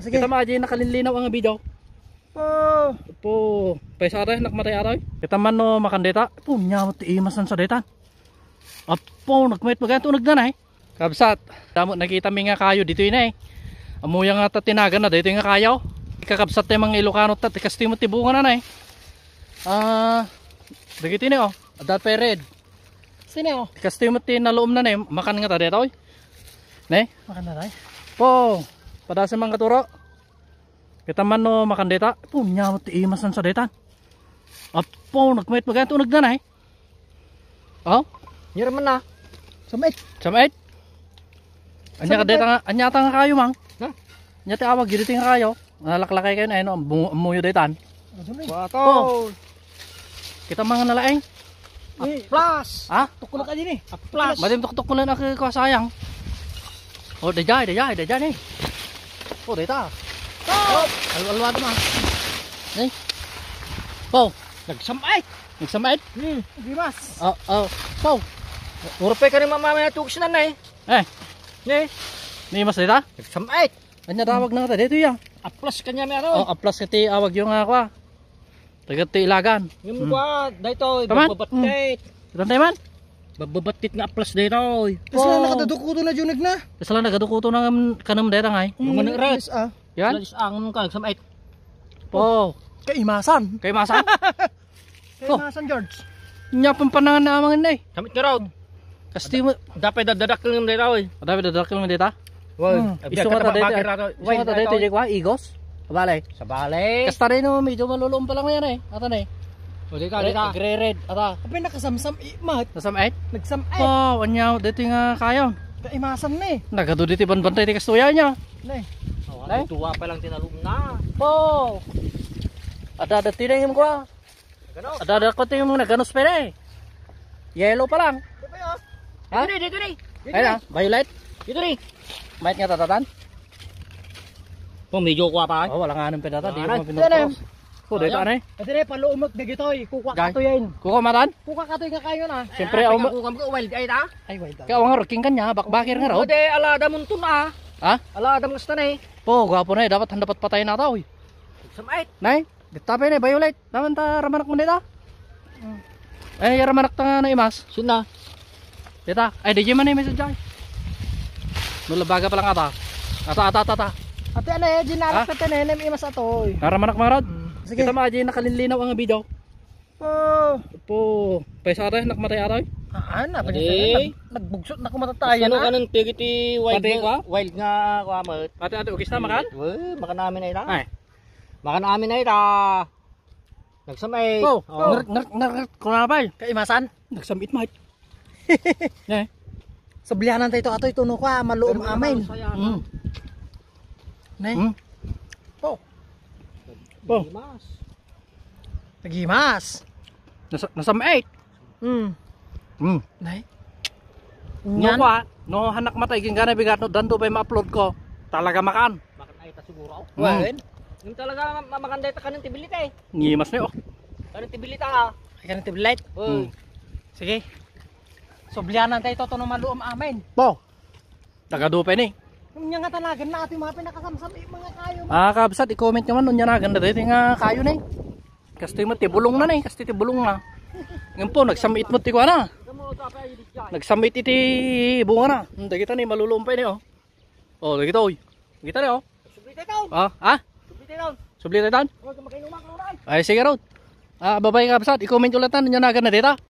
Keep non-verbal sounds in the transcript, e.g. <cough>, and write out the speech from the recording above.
Sige. Kita maadya nakalinlinaw ang video. Po. Po. Paisa nak nakmatay aray. Kita man no makandeta. Po, nyamot ti imasan sa detan. Apo, nagmait magandang tunog na eh. Kabsat, damo nakita mi nga kayo dito ina eh. Amuya nga ta tinagan na dito nga kayo. Kakabsat tayo mga Ilocano ta, tikas ti mo tibungan na eh. Ah, uh, dagiti ni oh. Adat pa red. Sino eh, oh? Tikas ti mo na na eh. Makan nga ta dito eh. Ne? Makan na dai. Eh. Po. Pada sa mga katuro. Kita man no makandeta. punya minyamot ti imasan sa detan. At po, nagmait pa ganito nagdanay. Eh. Oh, nyira man na. Samait. Samait. Anya ka deta anya ta nga kayo mang. Ha? Anya ti awag gidi nga kayo. Nalaklakay kayo na ino, eh, muyo detan. Wato. Kita mga nalaeng. Eh. Aplas. Ha? Tukulok ka din eh. Aplas. Madim tuktok ko lang ako sayang. Oh, dejay, dejay, dejay ni. Oh, dito. Oh, alwa-alwa naman. Eh. Pau, nagsamay. Nagsamay. Hmm, gimas. Oh, oh. Pau. Urpe ka ni mama may tukis na na eh. Eh. Ni. Ni mas dito. Nagsamay. Anya tawag na dito ya. Aplas kanya meron. Oh, aplas kiti awag yung ako. Ah. Tagati ilagan. Yung hmm. dito ibababat. Tantaman. Bababatit nga aplas day raw. Kasala oh. nakadadukuto na junig na. Kasala nakadukuto na kanam day ay. Mm, Manira. Ah. Yan. Alis ang ka exam 8. Oh. Kaimasan. Kaimasan. <laughs> Kaimasan oh. George. Nya pang panangan na amang nay. Kamit ka raw. Kasi mo dapat dadakil ng data oy. Dapat dadakil ng data. Wow. Isu mata data. Isu mata data jekwa igos. Sa balay. Sa balay. Kasta rin no, medyo pa lang yan eh. Ata na eh. O di ka, di ka. Nagre-red. Ata. Kapin nakasamsam imat. Nasam ay? Nagsam ay. Oh, wanyaw, Dito nga kayo. Kaimasan na eh. Nagado dito bantay di kasuya niya. Nay. Oh, Tuwa pa lang tinalong na. Oh. Ada ada tinay mo ko. Ada ada ko tinay mo naganos pa Yellow pa lang. Dito yo. Ya? Ha? Dito dito dito. Ayun violet. Dito dito. Mait nga tatatan. Kung medyo kuha pa. Eh? Oh, wala nga anong pedata, di mo nah, nah. pinupos. Oh, dito anay. Kasi na paluumot na gitoy, kukuha ka to yan. Kukuha maran? Kukuha ka to yung kakayo na. Siyempre, aw. Ah, oh, kukuha ko wild ay ah. ta. Ay wild. Kaya ang roking kanya, bakbakir nga raw. Ode alada muntun a. Ah. Ha? Ala mo sta nay. Eh. Po, gwapo na eh. dapat dapat patay na tao. Eh. Sumait. Nay, gitapay na violet. Naman ta ramanak mo nita. Ay, mm. ramanak ta na imas. Suna. Dita, ay di man ni message ay. Nulabaga pa lang ata. Ata ata ata. Ate, ano eh, ginalak na tayo na imas atoy. Ramanak marad? Hmm. Sige. Kita maaji nakalinlinaw ang video. Oh. Po. Paisa aray, nakmatay aray. Ah, na pa niya. Nagbugsot na kumatatayan na. Ano kanang tigiti wild nga, wild nga kwamot. Ate ate ugis na makan? Weh, makan namin ay lang. Ay. Makan namin ay ta. Nagsamay. Oh, oh. nar nar nerd kurabay. Kaimasan. Nagsamit mate. Ne. <laughs> Eh. Sablihanan tayo ato ito no kwa ah. maluom amin. Ano? Mm. Ne. Mm. Oh. Oh. Naghimas. Naghimas. Nasa, nasa 8. Mm. Mm. Nay. Ngan. No, no hanak matay king gana bigat no danto pa ma-upload ko. Talaga makan. Makan ay ta siguro ako. Mm. Wen. Yung talaga mamakanda ta kanin tibilita eh. Ngimas ni oh. Kanin tibilita ha. Ah. Ay kanin tibilit. Mm. Sige. Soblianan tayo to to no maluom amen. Po. Taga dupe ni. Eh unya nga talaga na ating mga pinakasamsam eh, mga kayo. Ah, kabsat, i-comment naman unya na ganda dito nga kayo na eh. Kasi mo tibulong na na eh, kasi tibulong na. Ngayon po, nagsamit mo ti ko na. Nagsamit iti bunga na. Hmm, dagita ni eh, malulumpay ni eh, oh. Oh, dagita oy. Dagita ni eh, oh. Sublite down. Ah, ha? Sublite down. Sublite down. Ay sige Rod. Ah, babay kabsat, i-comment ulatan unya na ganda dito.